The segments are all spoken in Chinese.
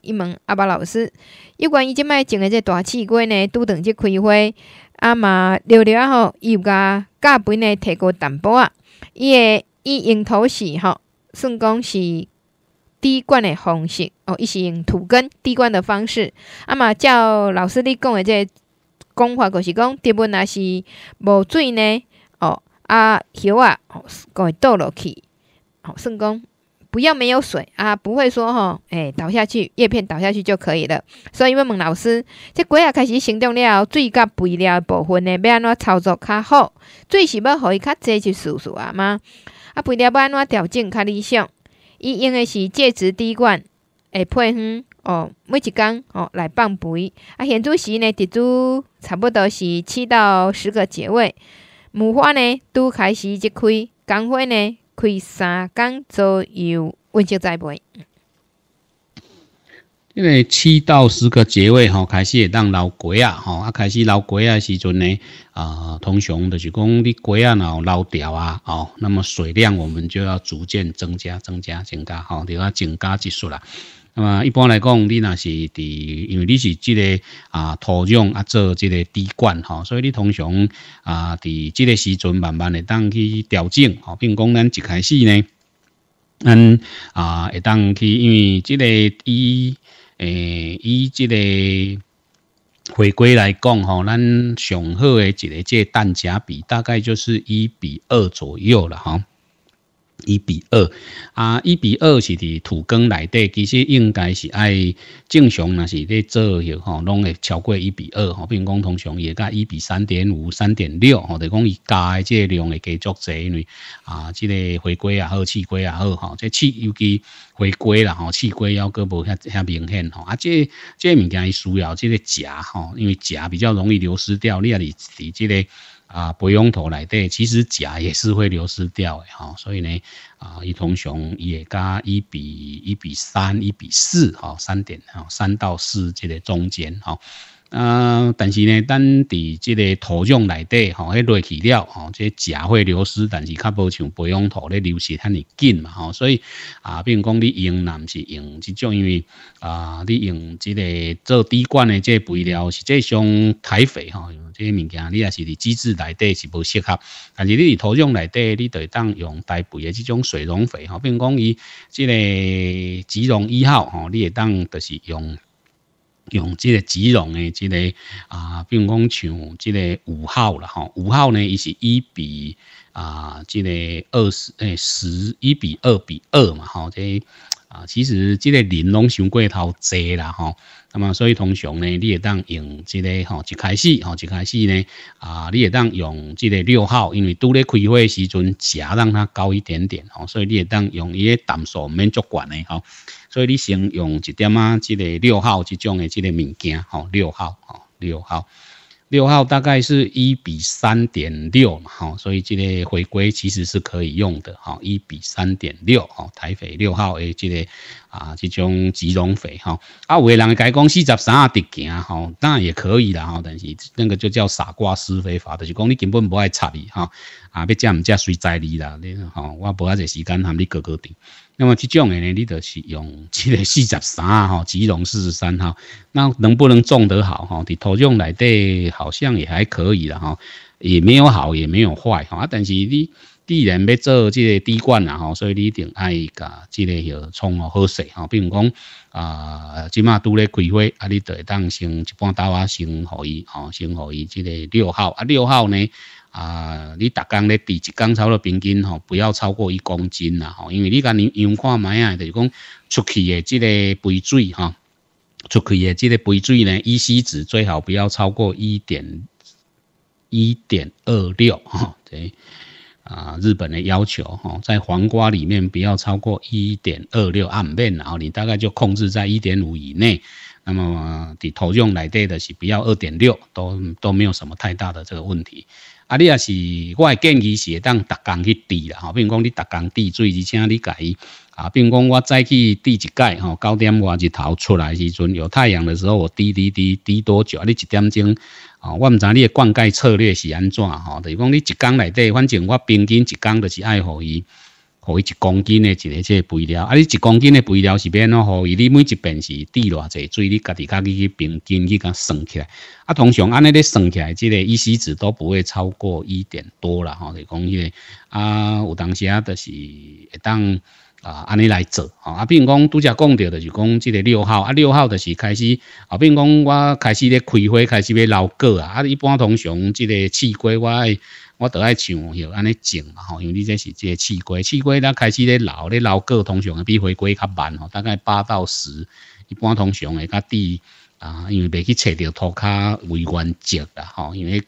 一问阿巴老师，有关伊即摆种的这大刺瓜呢，拄等即开花。阿妈聊聊啊吼，伊有甲价本呢，提高淡薄啊。伊个伊用土时吼，算讲是滴灌的方式哦，伊是用土根滴灌的方式。阿妈照老师你讲的这讲法，就是讲植物若是无水呢哦，啊叶啊，好，会倒落去，哦，算讲不要没有水啊！不会说哈，哎，倒下去叶片倒下去就可以了。所以，问问老师，这龟也开始行动了，水甲肥料部分呢，要安怎操作较好？水是要何伊较多去疏疏啊吗？啊，肥料要安怎调整较理想？伊用的是介质滴灌，诶，配方哦，每一工哦来放肥。啊，现在时呢，滴注差不多是七到十个结位，母花呢，拄开始一开，公花呢？开三工左右，温室栽培。因为七到十个节位吼，开始会当老瓜啊吼，啊开始老瓜啊时阵呢，啊，通常就是讲你瓜啊然后捞掉啊，哦，那么水量我们就要逐渐增加，增加，增加，吼，另外增加技术啦。那么一般来讲，你那是第，因为你是即个啊土壤啊做即个滴灌哈，所以你通常啊伫即个时准慢慢的当去调整哈，并讲咱一开始呢，咱啊当去因为即个以诶以即个回归来讲吼，咱上好的一个即个单价比大概就是一比二左右了哈。一比二啊，一比二是伫土根内底，其实应该是爱正常那是咧做吼，拢会超过一比二吼，并讲通常也甲一比三点五、三点六吼，就讲伊加的这量会加足济为啊，即个回归啊、气龟啊、好吼，即气尤其回归啦吼，气龟要搁无遐遐明显吼啊，这这物件伊需要即个甲吼，因为甲比较容易流失掉，你啊你伫即个。啊，不用投来对，其实钾也是会流失掉的哈，所以呢，啊，一通熊也加一比一比三一比四哈，三点哈，三到四这个中间哈。呃，但是呢，咱伫即个土壤内底吼，迄落去了吼，即钾会流失，但是较无像培养土咧流失遐尼紧嘛吼，所以啊，比如讲你用，毋是用即种，因为啊，你用即个做滴灌的即肥料是即种太肥吼，即物件你也是伫机制内底是无适合，但是你伫土壤内底，你就当用大肥的即种水溶肥吼，比如讲伊即个吉溶一号吼，你会当就是用。用即个指籠诶，即个啊，比如讲像即个五号啦，哈，五号呢，伊是一比啊，即个二十，诶十一比二比二嘛，吼，即係。啊，其实这个人拢想过头侪啦吼，那么所以通常呢，你也当用这个吼，一开始吼，一开始呢，啊，你也当用这个六号，因为都咧开会时阵，价让它高一点点吼，所以你也当用伊个淡数唔免足管的吼，所以你先用一点啊，这个六号这种的这个物件吼，六号吼，六号。六号大概是一比三点六嘛，哈，所以这个回归其实是可以用的，哈，一比三点六，哈，台匪六号诶，这个啊，这种集中肥，哈，啊，有人该讲四十三啊得行，哈，当然也可以啦，哈，但是那个就叫傻瓜思维法，就是讲你根本不爱插你，哈，啊，要加唔加随在你啦，你哈，我无要这时间含你哥哥顶。那么即种诶呢，你就是用即个四十三吼，吉隆四十三吼，那能不能种得好吼？伫土壤内底好像也还可以啦吼，也没有好也没有坏吼。啊，但是你既然要做即个滴灌啦吼，所以你一定爱个即个要冲哦好水吼。比如讲啊，即马拄咧开花，啊，你就会当先一般打完先何伊吼，先何伊即个六号啊，六号呢？啊，你逐工咧，第一差不的平均吼，不要超过一公斤啦吼。因为你甲你氧看卖啊，就是讲出去的这个肥水哈，出去的这个肥水呢，EC 值最好不要超过一点一点二六哈，对。啊日本的要求哈，在黄瓜里面不要超过一点二六安面，然后你大概就控制在一点五以内。那么你投用来对的是不要二点六，都都没有什么太大的这个问题。啊，你也是，我的建议是当逐工去滴啦，吼，比如讲你逐工滴水，而且你改，啊，比如讲我再去滴一盖，吼，九点外日头出来时阵有太阳的时候，我滴滴滴滴多久？啊，你一点钟，啊，我毋知你灌溉策略是安怎，吼，就是讲你一工内底，反正我平均一工就是爱互伊。互伊一公斤的，一个这肥料，啊，你一公斤的肥料是变咯，吼，伊你每一遍是滴偌济水，你家己家己去平均去甲算起来，啊，通常按那个算起来，即个一 c 子都不会超过一点多了，吼，是讲个啊，有当时啊，就是当。啊，安尼来做啊！啊，比如讲，拄则讲着的是讲，即个六号啊，六号就是开始啊。比如讲，我开始咧开会，开始要老果啊。啊，一般通常即个刺瓜，我爱我都爱像许安尼种嘛吼，因为你这是即个刺瓜，刺瓜它开始咧老咧老果，通常比花瓜较慢吼，大概八到十。一般通常会较低啊，因为未去找着涂骹微原积啦吼，因为。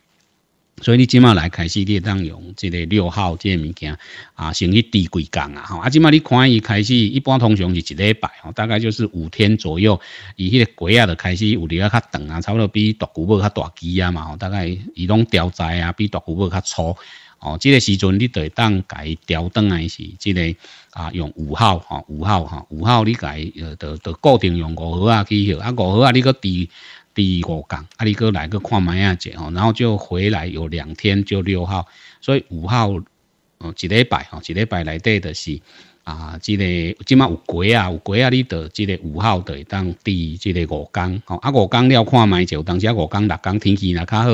所以你即马来开始，你当用即个六号即个物件啊，先去滴几工啊，吼！啊，即马你看伊开始，一般通常是一礼拜吼，大概就是五天左右。伊迄个鸡啊，就开始有滴啊较长啊，差不多比大骨尾较大支啊嘛，吼！大概伊拢调在啊，比大骨尾较粗。哦，即个时阵你就会当改调灯来是，即个啊用五号哈，五号哈，五号你改呃，就就固定用五号啊去啊五号啊你个滴。第一个啊阿里哥来个看麦下吼，然后就回来有两天，就六号，所以五号，哦，几礼拜吼，几礼拜内底就是啊，这个今麦有鸡啊，有鸡啊，你到这个五号会当第即个五天好啊，五天了看麦就当时啊五天六天天气也较好，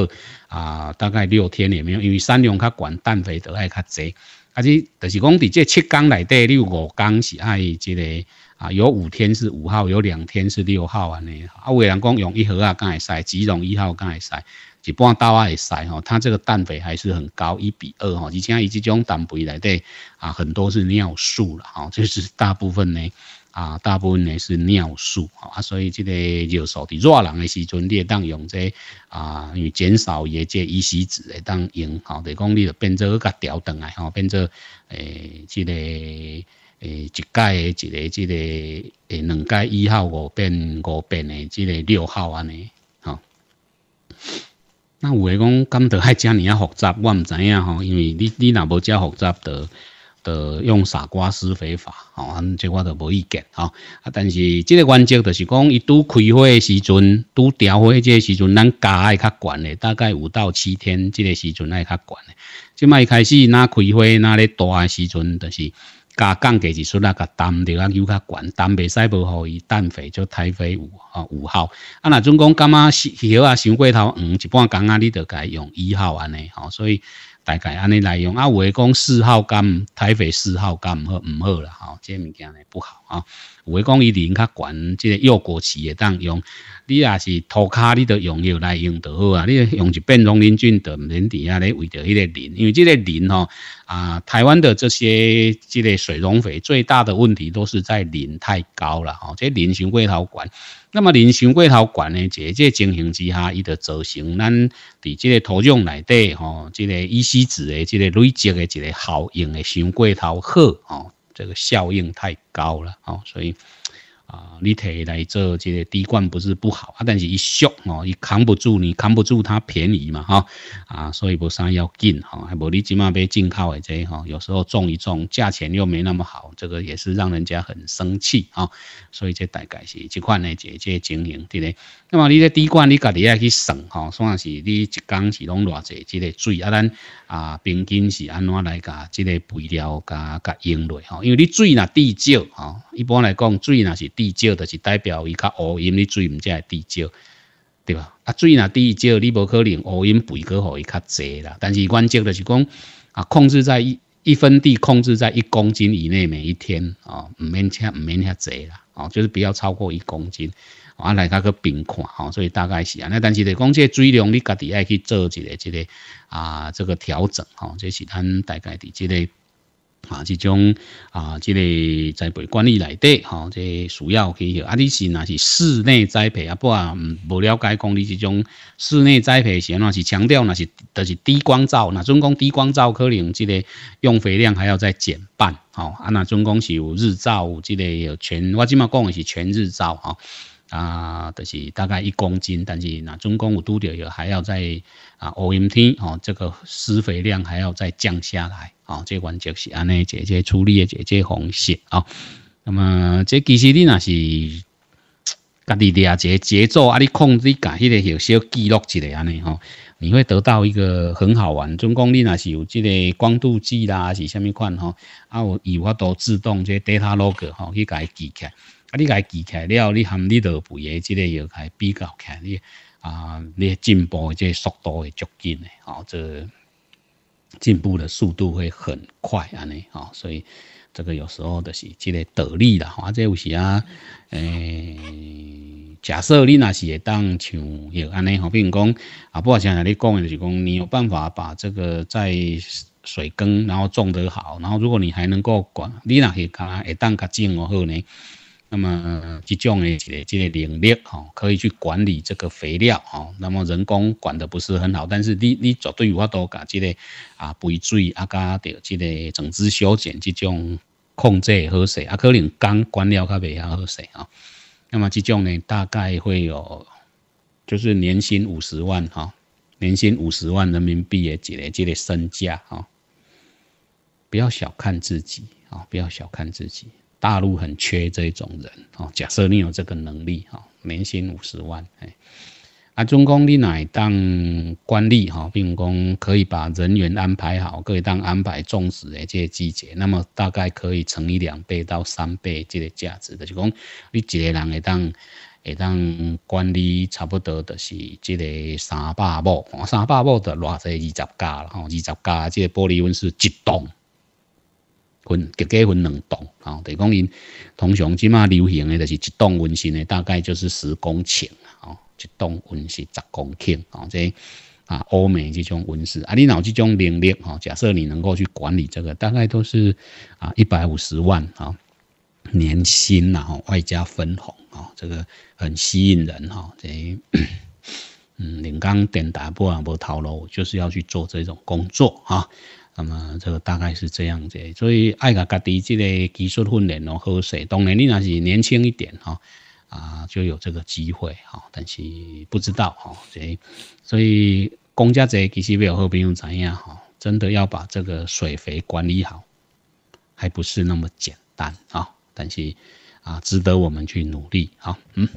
啊，大概六天也没有，因为山羊较管氮肥得爱较济，啊，你就是讲伫这七天内底，你五天是爱这个。啊，有五天是五号，有两天是六号啊呢。啊，我人讲用一盒啊，刚来晒，极溶一号刚来晒，一般啊也晒吼。它这个氮肥还是很高，一比二吼。以前以这种氮肥来的啊，很多是尿素了哈，就是大部分呢啊，大部分呢是尿素哈。所以这个尿素的热人的时候，你当用这啊，你减少也些乙烯酯来当用好，就讲你变作个调灯啊，吼，变作诶，这个。诶，一届诶，一个即个，诶，两届一号五遍五遍诶，即个六号安尼，吼，那有诶讲，敢着爱遮尔啊，复杂，我毋知影吼，因为你你若无遮复杂，着着用傻瓜施肥法，吼，安尼即我着无意见，吼。啊，但是即个原则就是讲，伊拄开花时阵，拄凋花即个时阵，咱加诶较悬诶，大概五到七天即个时阵，爱较悬诶。即卖开始，若开花，若咧大诶时阵，就是。加降低是出啊，加氮对啊，要较悬，氮袂使无，互伊氮肥就台肥五啊五号。啊，若准讲感觉是许啊，伤过头，黄，一半公啊，你甲伊用一号安尼，吼，所以大概安尼来用。啊，有诶讲四号干台肥，四号干毋好，毋好啦，吼，即物件呢不好啊。有诶讲伊磷较悬，即个药果期会当用。你若是涂骹，你著用药来用就好啊。你用一遍农林菌，毋免伫遐咧为著迄个磷，因为即个磷吼。啊，台湾的这些这类水溶肥最大的问题都是在磷太高了哦，这些磷型龟陶管，那么磷型龟陶管呢，即系即系情形之下，伊的造成咱伫即个土壤内底吼，即个乙烯酯的即个累积的即个效应的龟陶褐哦，这个效应太高了哦，所以。啊，你提来做这个滴灌不是不好啊，但是一俗哦，伊扛不住，你扛不住它便宜嘛哈啊，所以无啥要紧哈，还无你起码别进口诶这哈，有时候种一种价钱又没那么好，这个也是让人家很生气啊，所以这大概是地款诶这个经营对咧。那么你个滴灌你家己要去算哈，算是你一缸是拢偌济这个水啊，咱啊平均是安怎来噶？这个肥料加加用落哈，因为你水呐地少哈，一般来讲水那是。地少就是代表伊较乌云，你水唔只会地少，对吧？啊，水若地少，你无可能乌云肥个好伊较侪啦。但是阮则就是讲啊，控制在一一分地，控制在一公斤以内每一天哦，唔免遐唔免遐侪啦哦，就是不要超过一公斤，啊，来甲个冰看吼，所以大概是安尼。但是就讲这水量，你家己爱去做一个即个啊这个调整吼，这是咱大概伫即个。啊，这种啊，这个栽培管理来滴，哈，这需要去。啊，你是那是室内栽培啊，不啊，不了解讲你这种室内栽培前话是强调那是都是低光照，那总共低光照可能这个用肥量还要再减半，好啊，那总共是有日照，个有全，我今麦讲的是全日照，哈。啊，就是大概一公斤，但是那中共有拄着有还要再啊，阴天哦，这个施肥量还要再降下来，哦，这完全是安尼，姐姐处理的姐姐方式啊。那么这其实你那是家己的啊，这节奏啊，你控制一下，迄个有小记录起来安尼吼。你会得到一个很好玩。总共你那是有即个光度计啦，是虾米款吼，啊，有有法都自动即 data log 哈，去家记起。啊，你该记起来了，你含你落肥诶，即个药开比较起来，你啊，你进步诶，即个速度会足紧诶，啊，哦，这进步的速度会很快安尼，啊，所以这个有时候就是即个道理啦，或、啊、者有时啊，诶、假设你若是会当像药安尼，吼，比如讲啊，不管像你讲诶，就是讲你有办法把这个在。水耕，然后种得好，然后如果你还能够管，你那些可能会当个种哦好呢，那么这种的这个能力哦，可以去管理这个肥料哦。那么人工管的不是很好，但是你你绝对有法多噶这个啊肥水啊加的这个整枝修剪这种控制好势，啊可能人管了较袂晓好势啊。那么这种呢大概会有，就是年薪五十万哈，年薪五十万人民币的这个这个身价哦，不要小看自己啊，不要小看自己。大陆很缺这种人哦。假设你有这个能力哈，年薪五十万，哎，啊，中公你乃当官吏哈，民工可以把人员安排好，各当安排种植的这些季节，那么大概可以乘以两倍到三倍这个价值，就是讲你一个人会当会当管理，差不多的是这个三百亩，三百亩的偌侪二十家了，吼，二十家，这个玻璃温室一栋。分结个分两栋，吼，等于讲因通常即嘛流行的，就是一栋温室呢，大概就是十公顷，吼，一栋温室十公顷，吼，这啊欧美这种温室啊，你脑这种能力，吼，假设你能够去管理这个，大概都是啊一百五十万，吼，年薪啦，吼，外加分红，啊，这个很吸引人，哈，这。嗯，你刚点答不讲不投了，就是要去做这种工作，啊。那么这个大概是这样子。所以爱家家己这个技术训练哦好势，当然你那是年轻一点哈，啊就有这个机会哈，但是不知道哈，所以所以工家这其实没有何必要怎样哈，真的要把这个水肥管理好，还不是那么简单啊，但是啊值得我们去努力啊，嗯。